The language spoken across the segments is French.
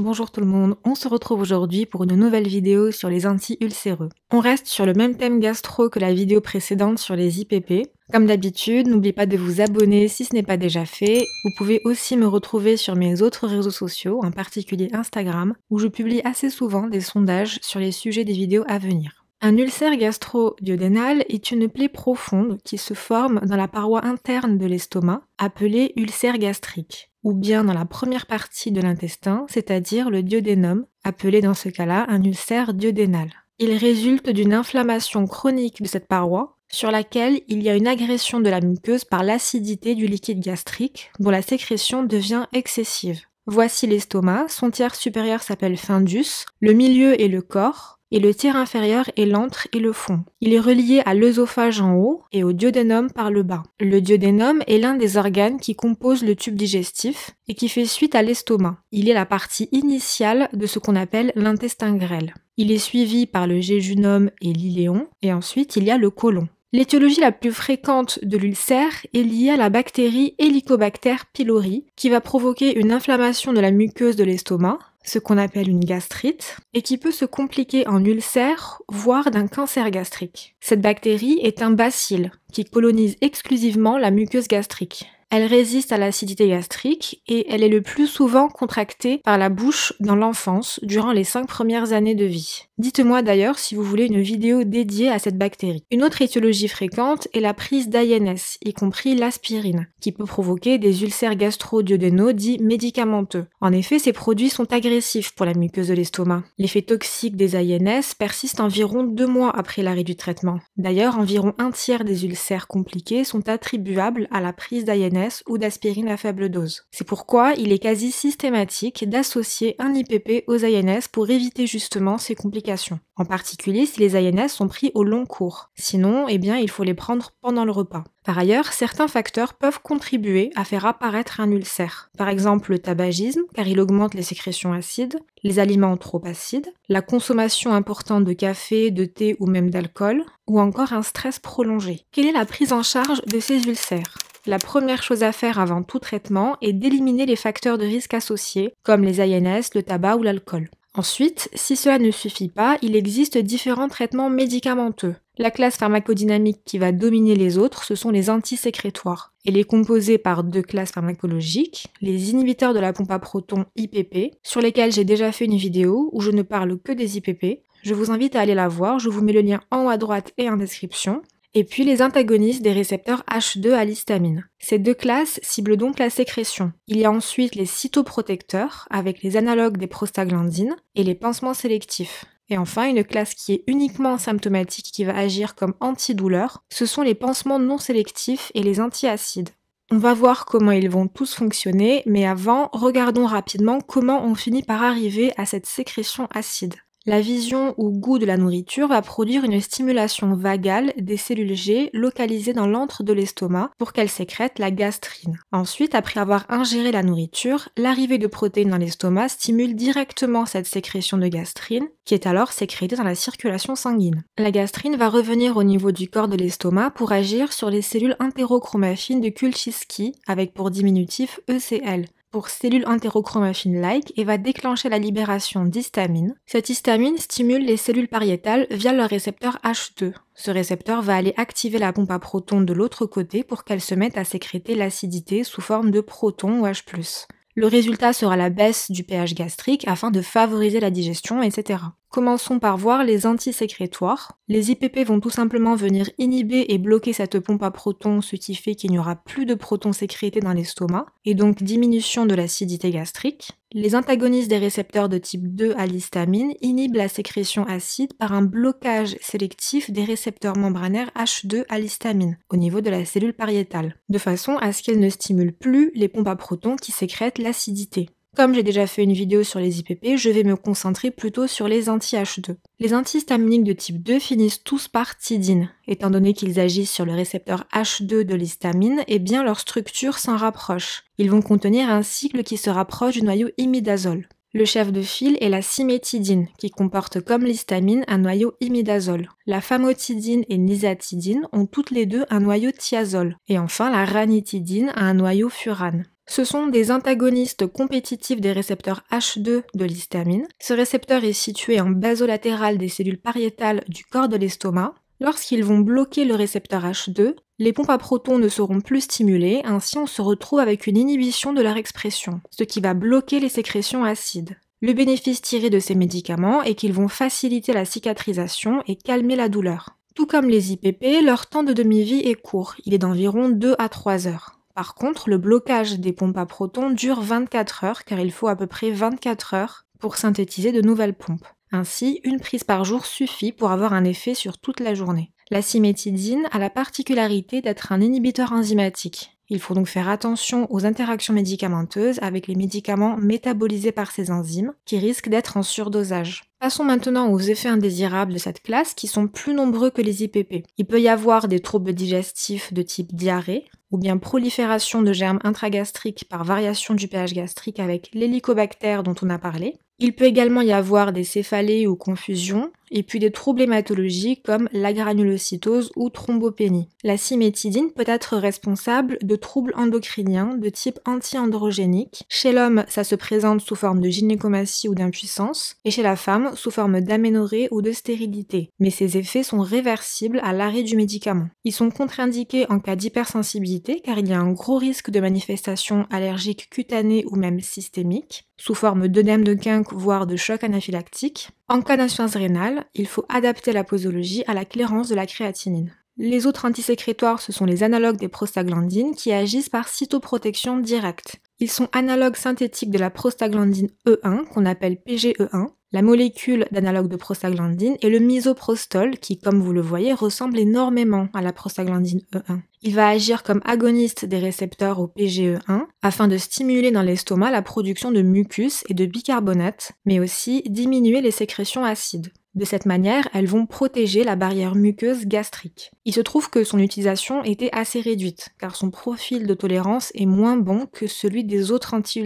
Bonjour tout le monde, on se retrouve aujourd'hui pour une nouvelle vidéo sur les anti-ulcéreux. On reste sur le même thème gastro que la vidéo précédente sur les IPP. Comme d'habitude, n'oubliez pas de vous abonner si ce n'est pas déjà fait. Vous pouvez aussi me retrouver sur mes autres réseaux sociaux, en particulier Instagram, où je publie assez souvent des sondages sur les sujets des vidéos à venir. Un ulcère gastro diodénal est une plaie profonde qui se forme dans la paroi interne de l'estomac, appelée ulcère gastrique, ou bien dans la première partie de l'intestin, c'est-à-dire le duodénum, appelé dans ce cas-là un ulcère duodénal. Il résulte d'une inflammation chronique de cette paroi, sur laquelle il y a une agression de la muqueuse par l'acidité du liquide gastrique, dont la sécrétion devient excessive. Voici l'estomac, son tiers supérieur s'appelle fundus, le milieu est le corps, et le tiers inférieur est l'antre et le fond. Il est relié à l'œsophage en haut et au duodénum par le bas. Le duodénum est l'un des organes qui composent le tube digestif et qui fait suite à l'estomac. Il est la partie initiale de ce qu'on appelle l'intestin grêle. Il est suivi par le jéjunum et l'iléon et ensuite il y a le côlon. L'étiologie la plus fréquente de l'ulcère est liée à la bactérie Helicobacter pylori qui va provoquer une inflammation de la muqueuse de l'estomac ce qu'on appelle une gastrite, et qui peut se compliquer en ulcère, voire d'un cancer gastrique. Cette bactérie est un bacille qui colonise exclusivement la muqueuse gastrique. Elle résiste à l'acidité gastrique et elle est le plus souvent contractée par la bouche dans l'enfance durant les 5 premières années de vie. Dites-moi d'ailleurs si vous voulez une vidéo dédiée à cette bactérie. Une autre étiologie fréquente est la prise d'AINS, y compris l'aspirine, qui peut provoquer des ulcères gastro diodénaux dits médicamenteux. En effet, ces produits sont agressifs pour la muqueuse de l'estomac. L'effet toxique des AINS persiste environ deux mois après l'arrêt du traitement. D'ailleurs, environ un tiers des ulcères compliqués sont attribuables à la prise d'INS ou d'aspirine à faible dose. C'est pourquoi il est quasi systématique d'associer un IPP aux INS pour éviter justement ces complications. En particulier si les INS sont pris au long cours. Sinon, eh bien, il faut les prendre pendant le repas. Par ailleurs, certains facteurs peuvent contribuer à faire apparaître un ulcère. Par exemple, le tabagisme, car il augmente les sécrétions acides, les aliments trop acides, la consommation importante de café, de thé ou même d'alcool, ou encore un stress prolongé. Quelle est la prise en charge de ces ulcères la première chose à faire avant tout traitement est d'éliminer les facteurs de risque associés, comme les INS, le tabac ou l'alcool. Ensuite, si cela ne suffit pas, il existe différents traitements médicamenteux. La classe pharmacodynamique qui va dominer les autres, ce sont les antisécrétoires. Elle est composée par deux classes pharmacologiques, les inhibiteurs de la pompe à protons IPP, sur lesquels j'ai déjà fait une vidéo où je ne parle que des IPP. Je vous invite à aller la voir, je vous mets le lien en haut à droite et en description et puis les antagonistes des récepteurs H2 à l'histamine. Ces deux classes ciblent donc la sécrétion. Il y a ensuite les cytoprotecteurs, avec les analogues des prostaglandines, et les pansements sélectifs. Et enfin, une classe qui est uniquement symptomatique qui va agir comme antidouleur, ce sont les pansements non sélectifs et les antiacides. On va voir comment ils vont tous fonctionner, mais avant, regardons rapidement comment on finit par arriver à cette sécrétion acide. La vision ou goût de la nourriture va produire une stimulation vagale des cellules G localisées dans l'antre de l'estomac pour qu'elles sécrètent la gastrine. Ensuite, après avoir ingéré la nourriture, l'arrivée de protéines dans l'estomac stimule directement cette sécrétion de gastrine qui est alors sécrétée dans la circulation sanguine. La gastrine va revenir au niveau du corps de l'estomac pour agir sur les cellules entérochromaffines de Kulchiski avec pour diminutif ECL cellules entérochromaffine like et va déclencher la libération d'histamine. Cette histamine stimule les cellules pariétales via leur récepteur H2. Ce récepteur va aller activer la pompe à protons de l'autre côté pour qu'elle se mette à sécréter l'acidité sous forme de protons ou H+. Le résultat sera la baisse du pH gastrique afin de favoriser la digestion, etc. Commençons par voir les antisécrétoires. Les IPP vont tout simplement venir inhiber et bloquer cette pompe à protons, ce qui fait qu'il n'y aura plus de protons sécrétés dans l'estomac, et donc diminution de l'acidité gastrique. Les antagonistes des récepteurs de type 2 à l'histamine inhibent la sécrétion acide par un blocage sélectif des récepteurs membranaires H2 à l'histamine au niveau de la cellule pariétale, de façon à ce qu'elle ne stimule plus les pompes à protons qui sécrètent l'acidité. Comme j'ai déjà fait une vidéo sur les IPP, je vais me concentrer plutôt sur les anti-H2. Les antihistaminiques de type 2 finissent tous par tidine, étant donné qu'ils agissent sur le récepteur H2 de l'histamine et eh bien leur structure s'en rapproche. Ils vont contenir un cycle qui se rapproche du noyau imidazole. Le chef de file est la cimétidine, qui comporte comme l'histamine un noyau imidazole. La famotidine et nisatidine ont toutes les deux un noyau thiazole. Et enfin, la ranitidine a un noyau furane. Ce sont des antagonistes compétitifs des récepteurs H2 de l'histamine. Ce récepteur est situé en basolatéral des cellules pariétales du corps de l'estomac. Lorsqu'ils vont bloquer le récepteur H2, les pompes à protons ne seront plus stimulées, ainsi on se retrouve avec une inhibition de leur expression, ce qui va bloquer les sécrétions acides. Le bénéfice tiré de ces médicaments est qu'ils vont faciliter la cicatrisation et calmer la douleur. Tout comme les IPP, leur temps de demi-vie est court, il est d'environ 2 à 3 heures. Par contre, le blocage des pompes à protons dure 24 heures car il faut à peu près 24 heures pour synthétiser de nouvelles pompes. Ainsi, une prise par jour suffit pour avoir un effet sur toute la journée. La cimétidine a la particularité d'être un inhibiteur enzymatique. Il faut donc faire attention aux interactions médicamenteuses avec les médicaments métabolisés par ces enzymes qui risquent d'être en surdosage. Passons maintenant aux effets indésirables de cette classe qui sont plus nombreux que les IPP. Il peut y avoir des troubles digestifs de type diarrhée, ou bien prolifération de germes intragastriques par variation du pH gastrique avec l'hélicobactère dont on a parlé. Il peut également y avoir des céphalées ou confusions, et puis des troubles hématologiques comme la granulocytose ou thrombopénie. La cimétidine peut être responsable de troubles endocriniens de type anti-androgénique. Chez l'homme, ça se présente sous forme de gynécomatie ou d'impuissance, et chez la femme, sous forme d'aménorrhée ou de stérilité. Mais ces effets sont réversibles à l'arrêt du médicament. Ils sont contre-indiqués en cas d'hypersensibilité car il y a un gros risque de manifestations allergiques cutanées ou même systémiques, sous forme d'œdème de quinque voire de choc anaphylactique. En cas d'insuffisance rénale, il faut adapter la posologie à la clairance de la créatinine. Les autres antisécrétoires, ce sont les analogues des prostaglandines qui agissent par cytoprotection directe. Ils sont analogues synthétiques de la prostaglandine E1 qu'on appelle PGE1 la molécule d'analogue de prostaglandine est le misoprostol qui, comme vous le voyez, ressemble énormément à la prostaglandine E1. Il va agir comme agoniste des récepteurs au PGE1 afin de stimuler dans l'estomac la production de mucus et de bicarbonate, mais aussi diminuer les sécrétions acides. De cette manière, elles vont protéger la barrière muqueuse gastrique. Il se trouve que son utilisation était assez réduite, car son profil de tolérance est moins bon que celui des autres anti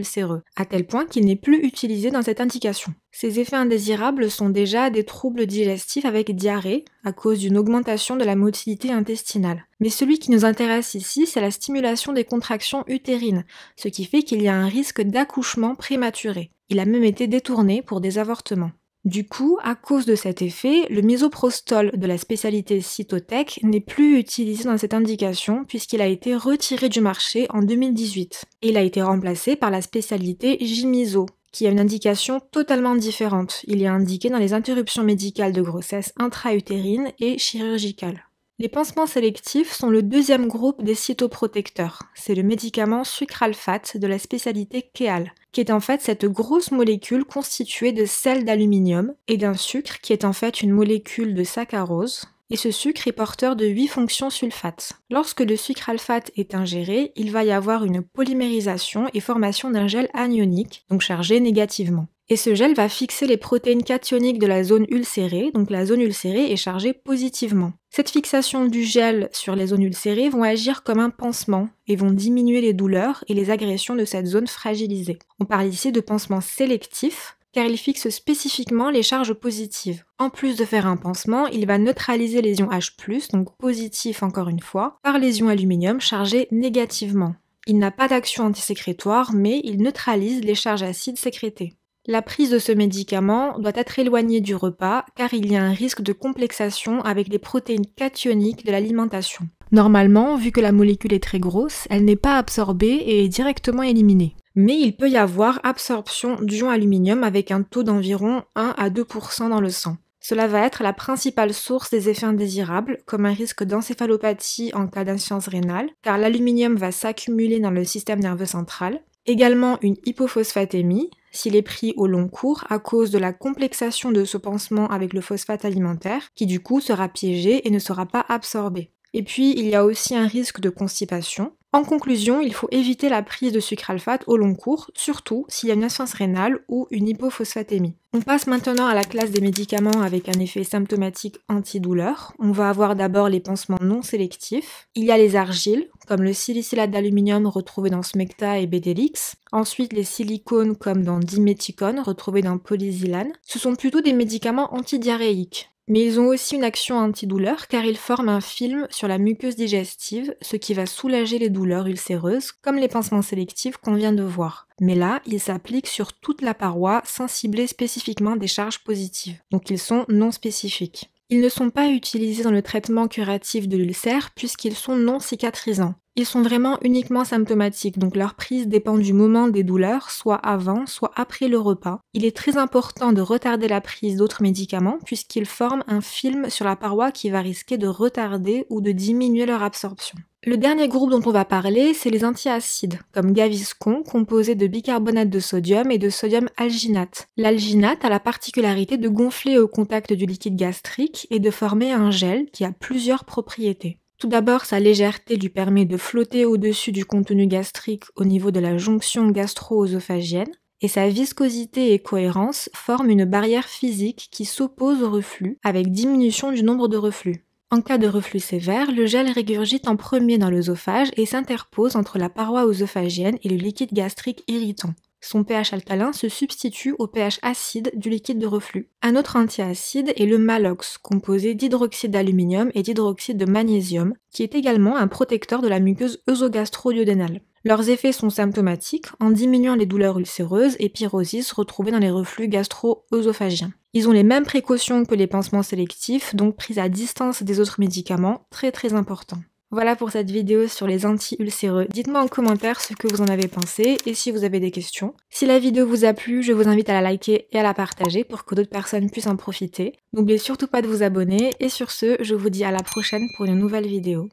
à tel point qu'il n'est plus utilisé dans cette indication. Ses effets indésirables sont déjà des troubles digestifs avec diarrhée, à cause d'une augmentation de la motilité intestinale. Mais celui qui nous intéresse ici, c'est la stimulation des contractions utérines, ce qui fait qu'il y a un risque d'accouchement prématuré. Il a même été détourné pour des avortements. Du coup, à cause de cet effet, le misoprostol de la spécialité Cytotec n'est plus utilisé dans cette indication puisqu'il a été retiré du marché en 2018. Il a été remplacé par la spécialité Gimiso, qui a une indication totalement différente. Il est indiqué dans les interruptions médicales de grossesse intra-utérine et chirurgicales. Les pansements sélectifs sont le deuxième groupe des cytoprotecteurs. C'est le médicament sucralfate de la spécialité Keal, qui est en fait cette grosse molécule constituée de sel d'aluminium et d'un sucre qui est en fait une molécule de saccharose. Et ce sucre est porteur de 8 fonctions sulfates. Lorsque le sucralfate est ingéré, il va y avoir une polymérisation et formation d'un gel anionique, donc chargé négativement. Et ce gel va fixer les protéines cationiques de la zone ulcérée, donc la zone ulcérée est chargée positivement. Cette fixation du gel sur les zones ulcérées vont agir comme un pansement et vont diminuer les douleurs et les agressions de cette zone fragilisée. On parle ici de pansement sélectif, car il fixe spécifiquement les charges positives. En plus de faire un pansement, il va neutraliser les ions H+, donc positif encore une fois, par les ions aluminium chargés négativement. Il n'a pas d'action antisécrétoire, mais il neutralise les charges acides sécrétées. La prise de ce médicament doit être éloignée du repas car il y a un risque de complexation avec les protéines cationiques de l'alimentation. Normalement, vu que la molécule est très grosse, elle n'est pas absorbée et est directement éliminée. Mais il peut y avoir absorption d'ion aluminium avec un taux d'environ 1 à 2 dans le sang. Cela va être la principale source des effets indésirables, comme un risque d'encéphalopathie en cas d'insuffisance rénale, car l'aluminium va s'accumuler dans le système nerveux central, Également une hypophosphatémie, s'il est pris au long cours à cause de la complexation de ce pansement avec le phosphate alimentaire, qui du coup sera piégé et ne sera pas absorbé. Et puis, il y a aussi un risque de constipation, en conclusion, il faut éviter la prise de sucre alphate au long cours, surtout s'il y a une insuffisance rénale ou une hypophosphatémie. On passe maintenant à la classe des médicaments avec un effet symptomatique antidouleur. On va avoir d'abord les pansements non sélectifs. Il y a les argiles, comme le silicylate d'aluminium retrouvé dans Smecta et Bedelix. Ensuite, les silicones, comme dans Dimeticone, retrouvés dans Polysilane. Ce sont plutôt des médicaments antidiarrhéiques. Mais ils ont aussi une action antidouleur car ils forment un film sur la muqueuse digestive, ce qui va soulager les douleurs ulcéreuses, comme les pansements sélectifs qu'on vient de voir. Mais là, ils s'appliquent sur toute la paroi sans cibler spécifiquement des charges positives. Donc ils sont non spécifiques. Ils ne sont pas utilisés dans le traitement curatif de l'ulcère puisqu'ils sont non cicatrisants. Ils sont vraiment uniquement symptomatiques, donc leur prise dépend du moment des douleurs, soit avant, soit après le repas. Il est très important de retarder la prise d'autres médicaments puisqu'ils forment un film sur la paroi qui va risquer de retarder ou de diminuer leur absorption. Le dernier groupe dont on va parler, c'est les antiacides, comme Gaviscon, composé de bicarbonate de sodium et de sodium alginate. L'alginate a la particularité de gonfler au contact du liquide gastrique et de former un gel qui a plusieurs propriétés. Tout d'abord, sa légèreté lui permet de flotter au-dessus du contenu gastrique au niveau de la jonction gastro-œsophagienne, et sa viscosité et cohérence forment une barrière physique qui s'oppose au reflux, avec diminution du nombre de reflux. En cas de reflux sévère, le gel régurgite en premier dans l'œsophage et s'interpose entre la paroi oesophagienne et le liquide gastrique irritant. Son pH alcalin se substitue au pH acide du liquide de reflux. Un autre antiacide est le malox, composé d'hydroxyde d'aluminium et d'hydroxyde de magnésium, qui est également un protecteur de la muqueuse oesogastro duodénale leurs effets sont symptomatiques en diminuant les douleurs ulcéreuses et pyrosis retrouvées dans les reflux gastro-œsophagiens. Ils ont les mêmes précautions que les pansements sélectifs, donc pris à distance des autres médicaments, très très important. Voilà pour cette vidéo sur les anti-ulcéreux. Dites-moi en commentaire ce que vous en avez pensé et si vous avez des questions. Si la vidéo vous a plu, je vous invite à la liker et à la partager pour que d'autres personnes puissent en profiter. N'oubliez surtout pas de vous abonner et sur ce, je vous dis à la prochaine pour une nouvelle vidéo.